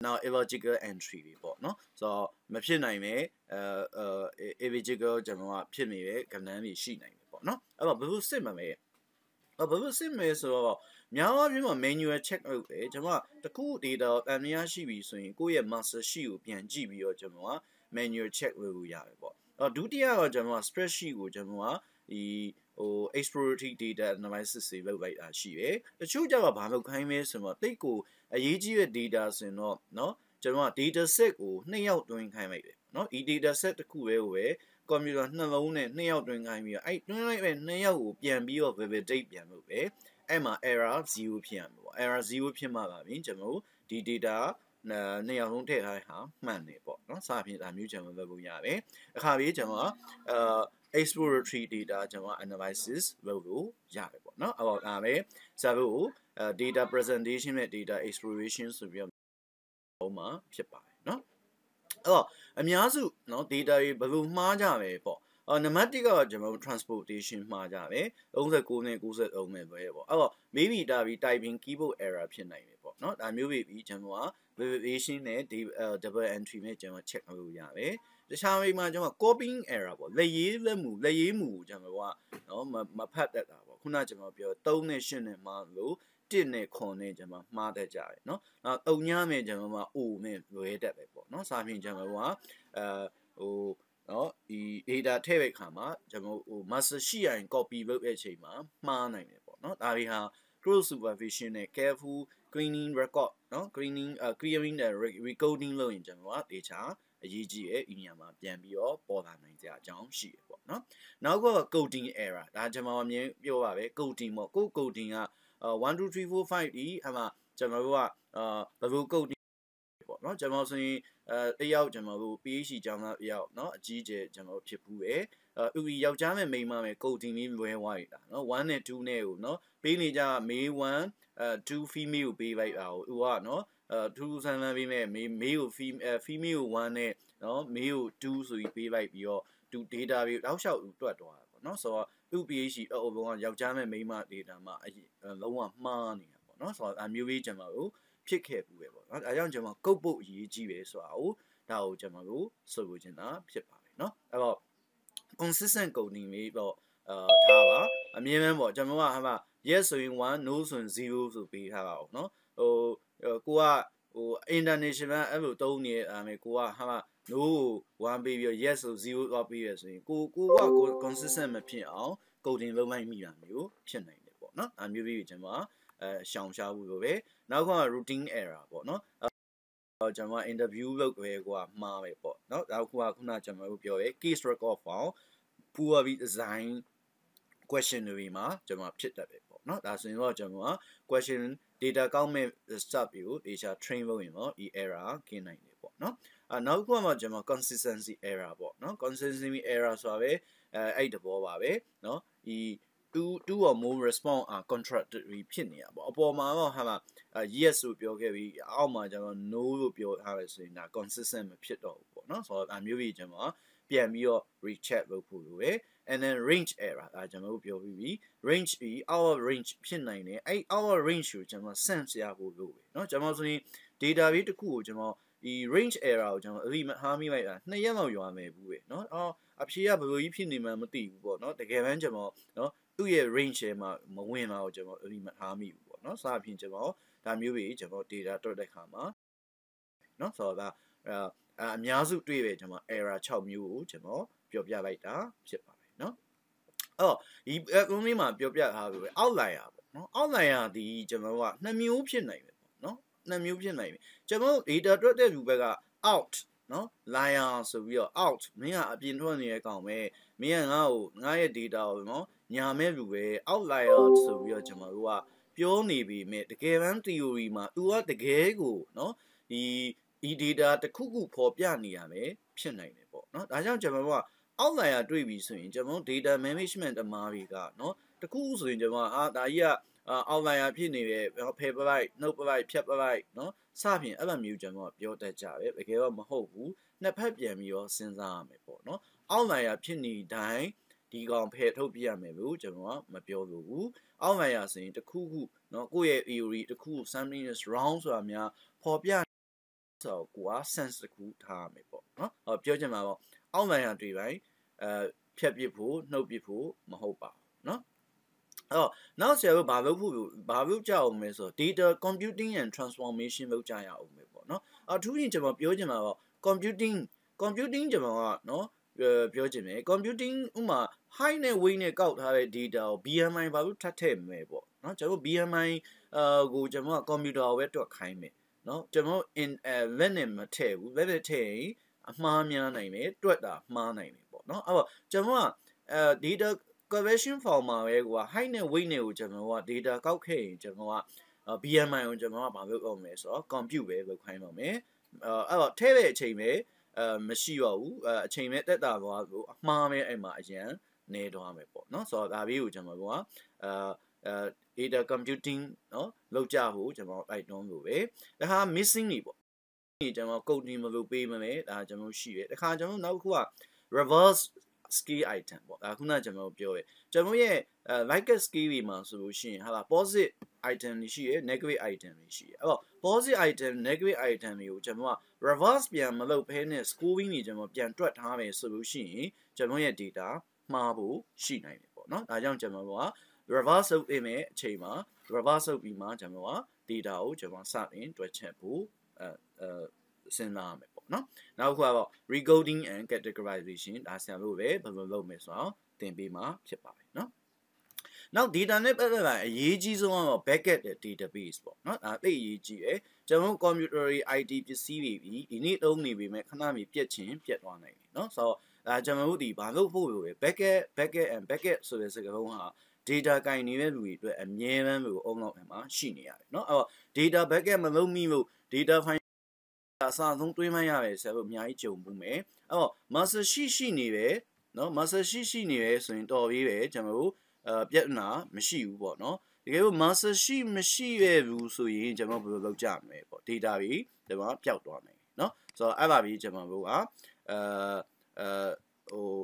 now illogical entry တွေပေါ့နော်ဆိုတော့မဖြစ်နိုင်ပဲအဲ illogical ကျွန်တော်ကဖြစ်နေတဲ့ကဏ္ဍတွေရှိနိုင်တယ်ပေါ့နော်အဲ့တော့ဘယ်လိုစစ်မှန်မလဲအဲ့ဘယ်လိုစစ်မလဲဆိုတော့များသောပြင်မှာ manual check လုပ်တယ်ကျွန်တော်ကတခု data အန်များရှိပြီဆိုရင်ကိုယ့်ရဲ့ master sheet ကိုပြန်ကြည့်ပြီးတော့ကျွန်တော်က manual check လုပ်လို့ရတယ်ပေါ့အဲ့ဒုတိယတော့ကျွန်တော်က spreadsheet ကိုကျွန်တော်ကဒီဟို exploratory data analysis တွေလုပ်လိုက်တာရှိတယ်တချို့ကျတော့ဘာလုပ်ခိုင်းလဲဆိုတော့တိတ်ကိုအရေးကြီးတဲ့ data ဆိုရင်တော့เนาะကျွန်တော်က data set ကိုနှစ်ယောက်တွင်းခိုင်းလိုက်တယ်เนาะ e data set တစ်ခုပဲကိုပဲကွန်ပျူတာနှလုံးနဲ့နှစ်ယောက်တွင်းခိုင်းပြီးတော့အဲ့တွင်းလိုက်ပဲနှစ်ယောက်ကိုပြန်ပြီးတော့ validate ပြန်လုပ်ပဲအဲ့မှာ error 0ဖြစ်ရမှာပေါ့ error 0ဖြစ်မှာပါဗျကျွန်တော်ဒီ data နှစ်ယောက်လုံးထည့်ထားတဲ့ဟာမှန်တယ်ပေါ့နော်စာဖြင့်ဒါမျိုးကျွန်တော်လုပ်လို့ရတယ်အခါပြေကျွန်တော်အာ exploratory data ကျွန်တော် analysis လုပ်လို့ရတယ်ပေါ့နော်အော်ဒါပဲစာဖို့ကို data presentation နဲ့ data exploration ဆိုပြီးတော့ဟောမှာဖြစ်ပါတယ်နော်အဲ့တော့အများစုနော် data တွေဘယ်လိုမှားကြလဲပေါ့အော်နံပါတ်1ကကျွန်တော် transportation မှားကြတယ်39နဲ့93နဲ့ပဲပေါ့အဲ့တော့ maybe ဒါပြီး typing keyboard error ဖြစ်နိုင်တယ်ပေါ့နော်ဒါမျိုးပြီးကျွန်တော်က variation နဲ့ double entry နဲ့ကျွန်တော် check လုပ်လို့ရတယ်တခြားမိမှာကျွန်တော် copying error ပေါ့လက်ရေးလက်မှုလက်ရေးမှုကိုကျွန်တော်ကနော်မဖတ်တတ်တာပေါ့ခုနကျွန်တော်ပြော3နဲ့8နဲ့မှလို့1နဲ့9နဲ့ကျွန်တော်မှားတတ်ကြတယ်နော်နောက်အုံညမဲ့ကျွန်တော်မှာအိုမဲ့လွဲတတ်ပဲပေါ့နော်စာပြင်ကျွန်တော်ကအဲဟိုနော်ဒီ data ထည့်တဲ့ခါမှာကျွန်တော်ဟို master ရှိရင် copy လုပ်တဲ့အချိန်မှာမှားနိုင်တယ်ပေါ့နော်ဒါတွေဟာ close supervision နဲ့ careful cleaning record နော် cleaning uh, clearing the recording လုပ်ရင်ကျွန်တော်က data အရေးကြီးရဲ့ဒီနေရာမှာပြန်ပြီးတော့ပေါ်လာနိုင်ကြအကြောင်းရှိတယ်ပေါ့နော်နောက်က coding error ဒါကျွန်တော်အမြင်ပြောပါပဲ coding ပေါ့ကို coding က1 2 3 4 5ဒီအမှကျွန်တော်တို့ကအာဘယ်လို coding ပေါ့နော်ကျွန်တော်ဆိုရင်အဲတယောက်ကျွန်တော်တို့ PhD ကျောင်းသားတယောက်နော်အကြီးကျယ်ကျွန်တော်ဖြစ်ဘူးရဲ့အူကြီးယောက်ျားမဲ့မိန်းမမဲ့ coding လေးလွဲသွားရတာနော်1နဲ့2နဲ့ကိုနော်ပေးနေကြမေး1အဲ2 female ကိုပေးလိုက်တာကိုသူကနော်အဲ2ဆန်းဆန်းပေးမဲ့မေးမေးကို female ကို1နဲ့နော်မေးကို2ဆိုပြီးပေးလိုက်ပြီးတော့သူ data ပြီးတောက်လျှောက်သူတွက်သွားတာပေါ့နော်ဆိုတော့သူ့ PH အော်ဘုံကယောက်ျားမဲ့မိန်းမ data မှာလုံးဝမှားနေတာပေါ့နော်ဆိုတော့အမျိုးကြီးကျွန်တော်တို့ဖြစ်ခဲ့ဘူးပဲပေါ့နော်အဲကြောင့်ကျွန်တော်ကုတ်ပုတ်အရေးကြီးပဲဆိုတာကိုဒါကိုကျွန်တော်တို့ဆိုလိုချင်တာဖြစ်ပါတယ်เนาะအဲ့တော့ consistent ကုန်နေပြီပေါ့အာထားပါအမြင်မှန်းပေါ့ကျွန်တော်ကဟာ yes ဆိုရင်1 no ဆိုရင်0ဆိုပေးထားတာပေါ့နော်ဟိုကိုကဟို international အဲ့လိုတုံးနေအာမေကိုကဟာ no ကို1ပေးပြီး yes ဆို0တော့ပေးရဆိုရင်ကိုကိုကကို consistent မဖြစ်အောင်ကုတ်တင်လုံးလိုက်မိတာမျိုးဖြစ်နိုင်တယ်ပေါ့နော်အမျိုးပြီးကျွန်မအဲရှောင်ရှားဖို့ပဲနောက်က routine error ပေါ့နော်အော်ကျွန်မ interview လုပ်ပဲကွာမှားပဲပေါ့နော်ဒါကခုနကျွန်မတို့ပြောရဲ case record form ပူဝပြီး design question တွေမှာကျွန်မဖြစ်တတ်ပဲเนาะဒါဆိုရင်တော့ကျွန်တော်က question data ကောက်မဲ့ sub ကို data train လုပ်ရင်တော့ဒီ error ကင်းနိုင်တယ်ပေါ့เนาะအဲနောက်တစ်ခုကကျွန်တော် consistency error ပေါ့เนาะ consistency error ဆိုတာပဲအဲအဲ့တဘောပါပဲเนาะဒီ two two or more response are contradictory ဖြစ်နေတာပေါ့အပေါ်မှာတော့ဟာမှာ yes လို့ပြောခဲ့ပြီးအောက်မှာကျွန်တော် no လို့ပြောထားတယ်ဆိုရင်ဒါ consistent မဖြစ်တော့ဘူးเนาะဆိုတော့အမျိုးကြီးကျွန်တော်ပြန်ပြီးတော့ recheck လုပ်ဖို့လိုတယ် and then range error အဲကျွန်တော်တို့ပြောပြီးပြီ range e our range ဖြစ်နိုင်တယ်အဲ့ our range ကိုကျွန်တော် sense ရဖို့လိုတယ်เนาะကျွန်တော်ဆိုရင် database တစ်ခုကိုကျွန်တော်ဒီ range error ကိုကျွန်တော်အပြီးဟာမိလိုက်တာနှစ်ရက်လောက်ရွာမယ်ဘူးပဲเนาะအော်အဖြေကဘယ်လိုကြီးဖြစ်နေမှမသိဘူးပေါ့เนาะတကယ်တမ်းကျွန်တော်เนาะသူ့ရဲ့ range ထဲမှာမဝင်လာတော့ကျွန်တော်အပြီးဟာမိဘူးပေါ့เนาะစအပြင်ကျွန်တော်ဒါမျိုးတွေကျွန်တော် data တွက်တဲ့ခါမှာเนาะဆိုတော့ဒါအဲအာအများစုတွေ့ပဲကျွန်တော် error 6မျိုးကိုကျွန်တော်ပြောပြလိုက်တာဖြစ်ပါတယ်เนาะအော်ဒီကုန်းလေးမှာပြောပြထားပြီပဲ outlier ပေါ့เนาะ outlier ဒီကျွန်တော်က2မျိုးဖြစ်နိုင်ပဲပေါ့เนาะ2မျိုးဖြစ်နိုင်ပြီကျွန်တော် data တွက်တဲ့လူဘက်က out နော် liar ဆိုပြီးတော့ out မင်းကအပြင်ထွက်နေရကောင်ပဲမင်းကငါ့ကိုငါ့ရဲ့ data ကိုနော်ညာမဲ့လူပဲ outlier ဆိုပြီးတော့ကျွန်တော်တို့ကပြောနေပြီမဲ့တကယ်တမ်း theory မှာ तू ကတကယ်ကိုနော်ဒီ data တစ်ခုခုပေါ်ပြနေရမယ်ဖြစ်နိုင်တယ်ပေါ့နော်ဒါကြောင့်ကျွန်တော်တို့က outlier တွေ့ပြီဆိုရင်ကျွန်တော် data management အမှားတွေကနော်တစ်ခုခုဆိုရင်ကျွန်တော်အာဒါကြီးက outlier ဖြစ်နေတယ်ဖယ်ပလိုက် note ပလိုက်ဖြတ်ပလိုက်နော်စဖြင့်အဲ့လိုမျိုးကျွန်တော်ပြောတတ်ကြတယ်တကယ်တော့မဟုတ်ဘူးနှစ်ဖက်ပြန်ပြီးတော့စဉ်းစားရမယ်ပေါ့နော် outlier ဖြစ်နေတိုင်းဒီကောင်ဖယ်ထုတ်ပြရမယ်လို့ကျွန်တော်ကမပြောလို့ဘူး outlier ဆိုရင်တစ်ခုခုနော်ကိုယ့်ရဲ့ theory တစ်ခု sampling is wrong ဆိုတာများပေါ်ပြဆိုတော့ကိုက sense တစ်ခုထားရမယ်ပေါ့နော်ဟောပြောချင်မှာပေါ့အောက်မှန်ရတွေ့ပိုင်းအဲဖြတ်ပစ်ဖို့နှုတ်ပစ်ဖို့မဟုတ်ပါဘူးနော်အဲ့တော့နောက်ဆရာတို့ဘာလုပ်ဖို့ဘာလုပ်ကြအောင်လဲဆိုတော့ data computing and transformation လုပ်ကြရအောင်ပဲပေါ့နော်အထူးရင်ကျွန်တော်ပြောချင်မှာပေါ့ computing computing ကျွန်တော်ကနော်ပြောချင်တယ် computing ဥမာ high နဲ့ weight နဲ့ကောက်ထားတဲ့ data ကို BMI ဘာလို့ထပ်ထည့်မယ်ပေါ့နော်ကျွန်တော် BMI အာကိုကျွန်တော်က computer ကိုပဲတွက်ခိုင်းမယ်နော်ကျွန်တော် in လက်နဲ့မထည့်ဘူးလက်နဲ့ထည့်ရင်အမှားများနိုင်တယ်တွက်တာမှားနိုင်တယ်ပေါ့နော်အဲ့တော့ကျွန်တော်ကအဲ data conversion form မှာပဲကွာ height နဲ့ weight နဲ့ကိုကျွန်တော်က data ကောက်ခဲ့ရင်ကျွန်တော်က BMI ကိုကျွန်တော်ကမလုပ်အောင်မယ်ဆိုတော့ compute ပဲလုပ်ခိုင်းပါမယ်အဲ့တော့ထည့်တဲ့အချိန်ပဲအဲမရှိတော့ဘူးအဲအချိန်ပဲတက်တာသွားလို့အမှားပဲအဲ့မှာအရန်နေသွားမယ်ပေါ့နော်ဆိုတော့ဒါလေးကိုကျွန်တော်ကအဲ data computing နော်လောက်ကြဖို့ကျွန်တော်တိုက်တွန်းလို့ပဲဒါဟာ missing နေပေါ့ဒီကျွန်တော် code နေမလို့ပေးမလဲဒါကျွန်တော်ရှိတယ်တခါကျွန်တော်နောက်တစ်ခုက reverse skill item ပေါ့ဒါခုနကျွန်တော်ပြောရဲကျွန်တော်ရဲ့ like skill တွေမှာဆိုလို့ရှိရင်ဟာလား positive item တွေရှိရယ် negative item တွေရှိရယ်အဲ့တော့ positive item negative item တွေကိုကျွန်တော်က reverse ပြန်မလုပ်ဘဲနဲ့ scoring တွေကျွန်တော်ပြန်တွက်ထားမယ်ဆိုလို့ရှိရင်ကျွန်တော်ရဲ့ data မှားဖို့ရှိနိုင်တယ်ပေါ့နော်ဒါကြောင့်ကျွန်တော်က reverse လုပ်တင်တဲ့အချိန်မှာ reverse လုပ်ပြီးမှကျွန်တော်က data ကိုကျွန်တော်စတင်တွက်ချက်ဖို့အဲအဲစဉ်းစားရမယ်ပေါ့နော်နောက်တစ်ခုကတော့ recoding and categorization ဒါဆရာတို့ပဲဘယ်လိုလုပ်မလဲဆိုတော့သင်ပေးမှာဖြစ်ပါတယ်နော်နောက် data နဲ့ပတ်သက်တာအရေးကြီးဆုံးကတော့ backup database ပေါ့နော်ဒါသိအရေးကြီးတယ်ကျွန်တော် computer တွေ IT ပစ္စည်းတွေဒီဒီနေ့တုံးနေပြီမဲ့ခဏမှပြက်ချင်းပြက်သွားနိုင်တယ်နော်ဆိုတော့အဲကျွန်တော်တို့ဒီဘာလို့ဖို့လို့လဲ backup backup and backup ဆိုတဲ့စကားလုံးဟာ data ကင်နေတဲ့လူတွေအတွက်အမြဲတမ်းလို့ online မှာရှိနေရတယ်เนาะအဲ့တော့ data backup မလုံးမိလို့ data file အစအဆုံးတွေးမှန်းရတယ်ဆိုတော့အများကြီးကြုံဘူးမယ်အဲ့တော့ master sheet ရှိနေပဲเนาะ master sheet ရှိနေပဲဆိုရင်တော်ပြီပဲကျွန်တော်တို့အဲပြဿနာ မရှိဘူးပေါ့เนาะတကယ်လို့ master sheet မရှိရဘူးဆိုရင်ကျွန်တော်ဘယ်လိုလုပ်ကြမလဲပေါ့ data ပြီးဒီမှာပျောက်သွားမယ်เนาะဆိုတော့အဲ့ပါပြီးကျွန်တော်တို့ကအဲအဲဟို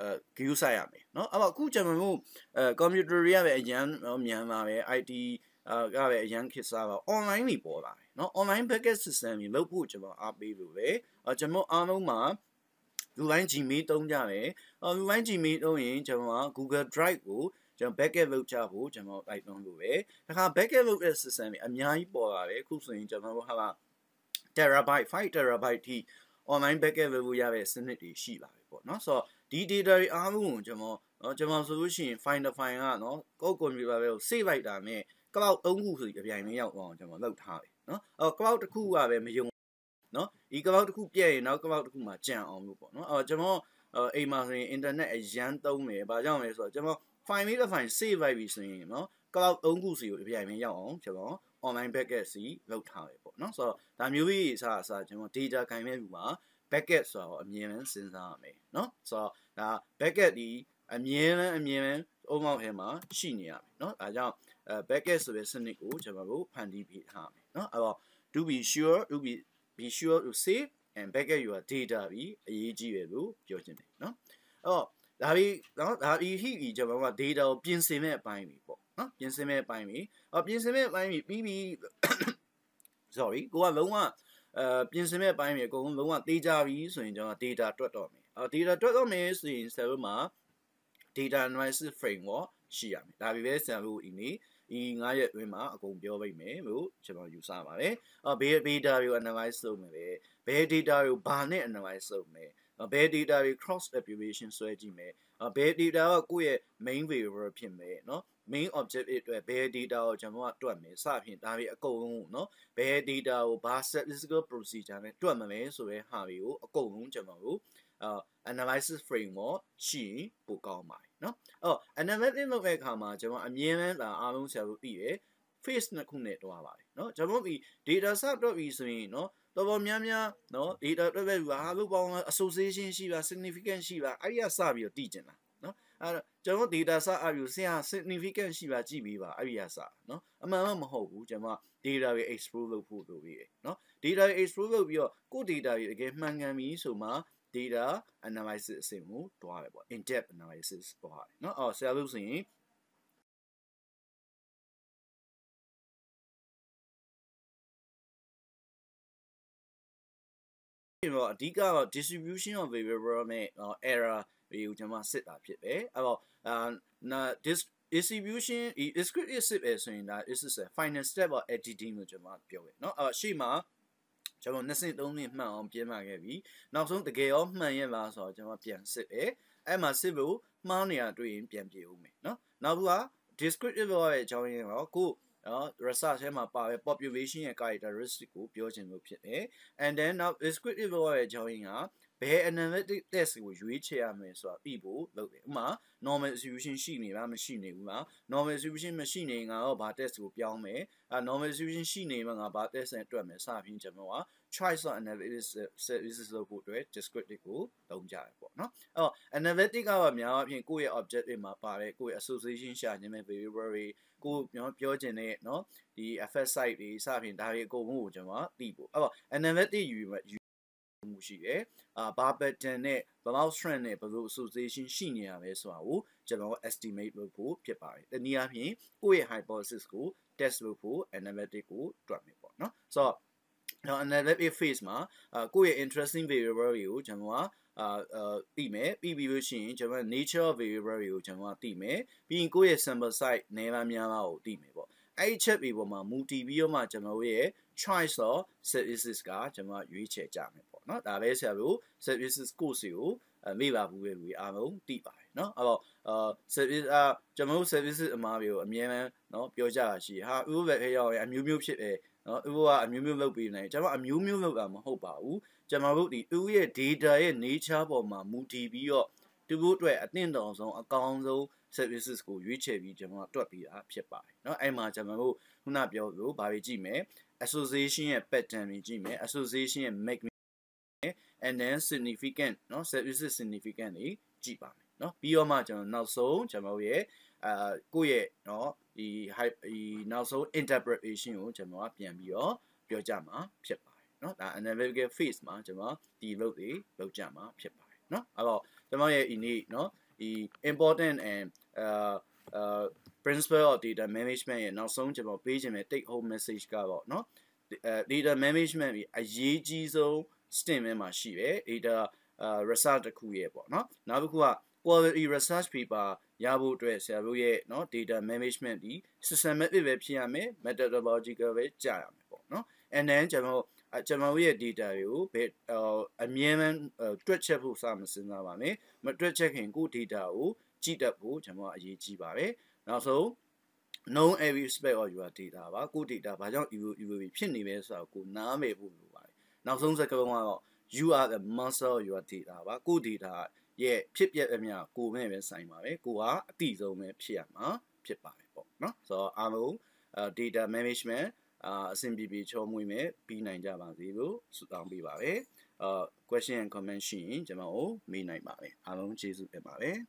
အဲဂရုစိုက်ရမယ်เนาะအဲ့တော့အခုကျွန်တော်တို့အဲ computer တွေကပဲအရန်မြန်မာပဲ IT အဲကပဲအရန်ခေတ်စားပါ online တွေပေါ်လာတယ်เนาะ online package system တွေလုပ်ဖို့ကျွန်တော်အားပေးလို့ပဲအဲကျွန်တော်အားလုံးမှာလူတိုင်း Gmail တုံးကြတယ်အဲလူတိုင်း Gmail တုံးရင်ကျွန်တော်က Google Drive ကိုကျွန်တော် backup လုပ်ချဖို့ကျွန်တော်တိုက်တွန်းလို့ပဲဒါခါ backup လုပ်တဲ့ system တွေအများကြီးပေါ်လာတယ်အခုဆိုရင်ကျွန်တော်တို့ဟာက terabyte 5 terabyte ထိ online backup လုပ်လို့ရတဲ့စနစ်တွေရှိလာပြီပေါ့เนาะဆိုတော့ဒီ data တွေအားလုံးကိုကျွန်တော်နော်ကျွန်တော်ဆိုလို့ရှိရင် find the file ကနော်ကိုယ့် computer ပဲကို save လိုက်တာနဲ့ cloud အုံးခုဆိုပြီးအပြိုင်မရောက်အောင်ကျွန်တော်လောက်ထားပြီနော်အော် cloud တစ်ခုကပဲမယုံနော်ဒီ cloud တစ်ခုပြည့်ရင်နောက် cloud တစ်ခုမှာကြံအောင်လို့ပေါ့နော်အော်ကျွန်တော်အိမ်မှာဆိုရင် internet အရန်သုံးတယ်ဘာကြောင့်လဲဆိုတော့ကျွန်တော် file လေး file save လိုက်ပြီဆိုရင်နော် cloud အုံးခုစီကိုအပြိုင်မရောက်အောင်ကျွန်တော် online backup စီလောက်ထားပြီပေါ့နော်ဆိုတော့ဒါမျိုးကြီးအစားအစားကျွန်တော် data ခိုင်မဲ့ပြီမှာ Beckett ဆိုတော့အမြင်နဲ့စဉ်းစားရမယ်เนาะဆိုတော့ဒါ Beckett ဒီအမြင်နဲ့အမြင်နဲ့အုံမောက်ထဲမှာရှိနေရမယ်เนาะဒါကြောင့်အဲ Beckett ဆိုတဲ့စနစ်ကိုကျွန်တော်တို့ဖန်တီးပေးထားမယ်เนาะအဲ့တော့ to be sure to be be sure to save and Beckett your data ပြီးအရေးကြီးတယ်လို့ပြောချင်တယ်เนาะအဲ့တော့ဒါပြီးเนาะဒါပြီးဟိကြီးကျွန်တော်က data ကိုပြင်ဆင်မဲ့အပိုင်းပြီပေါ့เนาะပြင်ဆင်မဲ့အပိုင်းပြီအော်ပြင်ဆင်မဲ့အပိုင်းပြီပြီးပြီး sorry ကိုကလုံးဝအဲပြင်ဆင်မဲ့အပိုင်းတွေအကုန်လုံးဝသေးကြပြီဆိုရင်ကျွန်တော် data တွက်တော့မယ်အဲ data တွက်တော့မယ်ဆိုရင် server မှာ data analysis framework ရှိရမယ်ဒါပေမဲ့ server ကိုအင်းဒီဒီ9ရက်အတွင်းမှာအကုန်ပြောပေးမယ်လို့ကျွန်တော်ယူဆပါတယ်အော်ဘယ် data ကို analyze လုပ်မယ်လဲဘယ် data ကိုဘာနဲ့ analyze လုပ်မယ်ဘယ် data တွေ cross application ဆွဲကြည့်မယ်ဘယ် data ကကိုယ့်ရဲ့ main variable ဖြစ်မယ်เนาะ main objective အတွက်ဘယ် data ကိုကျွန်တော်ကတွက်မယ်စဖြင့်ဒါတွေအကုန်လုံးเนาะဘယ် data ကိုဘာ statistical procedure နဲ့တွက်မလဲဆိုတဲ့ဟာတွေကိုအကုန်လုံးကျွန်တော်တို့အာ analysis framework ရှိရင်ပိုကောင်းပါတယ်เนาะအော် analytic လုပ်တဲ့အခါမှာကျွန်တော်အမြင်နဲ့ဒါအားလုံးဆရာတို့ပြီးရယ် face နှစ်ခုနဲ့တွားပါတယ်เนาะကျွန်တော်ဒီ data set တွက်ပြီးဆိုရင်เนาะတော်တော်များများเนาะ data တွက်ပဲလူဟာလို့ပေါင်း association ရှိပါ significant ရှိပါအဲ့ဒီကစပြီးတော့တည်ကျင်တာအဲ့တော့ကျွန်တော် data စအယူဆင်ဟာ significant ရှိပါကြည့်ပြီးပါအဲ့ဒီဟာစနော်အမှန်မှမဟုတ်ဘူးကျွန်မ data တွေ explore လုပ်ဖို့လိုပြီနော် data တွေ explore လုပ်ပြီးတော့ကို data တွေတကယ်မှန်ကန်ပြီဆိုမှ data analysis အဆင့်ကိုတွားရပေါ့ in depth analysis ပေါ့ဟာနော်အော်ဆရာလို့ဆိုရင်ဒီတော့အဓိကတော့ distribution of variable နဲ့ error တွေကိုကျွန်မစစ်တာဖြစ်ပဲအဲ့တော့အာနာ this distribution discrete စစ်ပဲဆိုရင်ဒါ is a final step of editing လို့ကျွန်မပြောရယ်เนาะအဲ့ရှေ့မှာကျွန်တော်နှစ်စင်းသုံးစင်းမှန်အောင်ပြင်ပါခဲ့ပြီ နောက်ဆုံးတကယ်ရောမှန်ရဲ့လားဆိုတော့ကျွန်တော်ပြန်စစ်ပဲအဲ့မှာစစ်ဖို့မှားနေရတွေ့ရင်ပြန်ပြေဦးမယ်เนาะနောက်တစ်ခုက descriptive ရဲ့အကြောင်းရင်းရောကိုနော် research ထဲမှာပါပဲ population ရဲ့ characteristic ကိုပြောချင်လို့ဖြစ်တယ် and then now descriptive ရဲ့အကြောင်းရင်းကဘယ် analytic test ကိုရွေးချယ်ရမလဲဆိုတာသိဖို့လုပ်တယ်ဥမာ normal solution ရှိနေလားမရှိနေဘူးလား normal solution မရှိနေငါတော့ဘာ test ကိုပြောင်းမယ်အဲ normal solution ရှိနေမှငါဘာ test နဲ့တွက်မယ်စသဖြင့်ကျွန်တော်က choice of analytics services လို့ပို့အတွက် descriptive ကိုသုံးကြတယ်ပေါ့နော်အဲ့တော့ analytic ကတော့များအားဖြင့်ကိုယ့်ရဲ့ object တွေမှာပါတဲ့ကိုယ့်ရဲ့ association ရှာခြင်းမဲ့ variable တွေကိုကျွန်တော်ပြောချင်တဲ့နော်ဒီ effect site တွေစသဖြင့်ဒါတွေအကုန်လုံးကိုကျွန်တော်သိဖို့အဲ့တော့ analytic ယူမှုရှိတယ်။အာဘာဘတန်နဲ့ Bloustrand နဲ့ဘယ်လို association ရှိနေရလဲဆိုတာကိုကျွန်တော် estimate လုပ်ဖို့ဖြစ်ပါတယ်။တနည်းအားဖြင့်ကိုယ့်ရဲ့ hypothesis ကို test လုပ်ဖို့ analytic ကိုတွက်မယ်ပေါ့နော်။ဆိုတော့ analytic phase မှာကိုယ့်ရဲ့ interesting variable တွေကိုကျွန်တော်ကအာသိမယ်ပြီးပြီးလို့ရှိရင်ကျွန်တော် nature variable တွေကိုကျွန်တော်ကသိမယ်ပြီးရင်ကိုယ့်ရဲ့ sample size နည်းလားများလားကိုသိမယ်ပေါ့အဲ့ဒီချက်တွေပေါ်မှာမူတည်ပြီးတော့မှကျွန်တော်ရဲ့ choice of statistics ကကျွန်တော်ရွေးချယ်ကြမယ်ပေါ့နော်ဒါပဲဆရာတို့ services course ကိုမေ့ပါဘူးတဲ့လူတွေအားလုံးသိပါတယ်နော်အဲ့တော့အာ service အကျွန်တော်တို့ services အမှားတွေကိုအမြဲတမ်းနော်ပြောကြတာရှိဟာဥပပဲရောက်ရင်အမျိုးမျိုးဖြစ်ပဲနော်ဥပကအမျိုးမျိုးလုပ်ပေးနိုင်ကျွန်တော်အမျိုးမျိုးလုပ်တာမဟုတ်ပါဘူးကျွန်တော်တို့ဒီဥရဲ့ data ရဲ့ nature ပေါ်မှာမူတည်ပြီးတော့သူတို့အတွက်အသင့်တော်ဆုံးအကောင်းဆုံး services ကိုရွေးချယ်ပြီးကျွန်တော်တွက်ပေးတာဖြစ်ပါတယ်เนาะအဲ့မှာကျွန်တော်တို့ခုနပြောလို့ဘာတွေကြည့်မယ် association ရဲ့ pattern တွေကြည့်မယ် association ရဲ့ make and then significant เนาะ services significant တွေကြည့်ပါမယ်เนาะပြီးတော့မှကျွန်တော်နောက်ဆုံးကျွန်တော်ရဲ့အာကိုယ့်ရဲ့เนาะဒီ high ဒီနောက်ဆုံး interpretation ကိုကျွန်တော်ကပြန်ပြီးတော့ပြောကြမှာ ဖြစ်ပါတယ်เนาะဒါ analytical phase မှာကျွန်တော်ဒီလုပ်တွေလုပ်ကြမှာဖြစ်ပါတယ်เนาะအဲ့တော့ကျွန်တော်ရဲ့ဒီနေ့เนาะဒီ important and အာအာ principle of data management ရဲ့နောက်ဆုံးကျွန်တော်ပေးခြင်းမဲ့ take home message ကတော့เนาะ data management ပြီးအရေးကြီးဆုံး stem ထဲမှာရှိတယ် data result တစ်ခုရဲ့ပေါ့နော်နောက်တစ်ခုက quality research paper ရဖို့အတွက်ဆရာတို့ရဲ့เนาะ data management ဒီ systematic ပဲဖြစ်ရမယ် methodological ပဲကြာရမယ်ပေါ့เนาะ and then ကျွန်တော်ကျွန်တော်ရဲ့ data တွေကိုဘယ်အမြဲတမ်းတွက်ချက်ဖို့စမစဉ်းစားပါနဲ့မတွက်ချက်ခင်ကို data ကိုကြည့်တတ်ဖို့ကျွန်တော်အရေးကြီးပါတယ်နောက်ဆုံး known every aspect of your data ပါကို data ဘာကြောင့် evaluate ဖြစ်နေလဲဆိုတာကိုနားမယ်ဖို့နောက်ဆုံးစကားလုံးကတော့ you are the master of your data ပါကို data ရဲ့ဖြစ်ပျက်အမြကိုမဲ့ပဲဆိုင်ပါပဲကိုကအတိဆုံးပဲဖြစ်ရမှာဖြစ်ပါမယ်ပေါ့နော်ဆိုတော့အားလုံး data management အဆင်ပြေပြေချောမွေ့မယ်ပြီးနိုင်ကြပါစေလို့ဆုတောင်းပေးပါရစေ။အာ question and comment ရှိရင်ကျွန်တော်ကိုမေးနိုင်ပါမယ်။အားလုံးကျေးဇူးတင်ပါတယ်။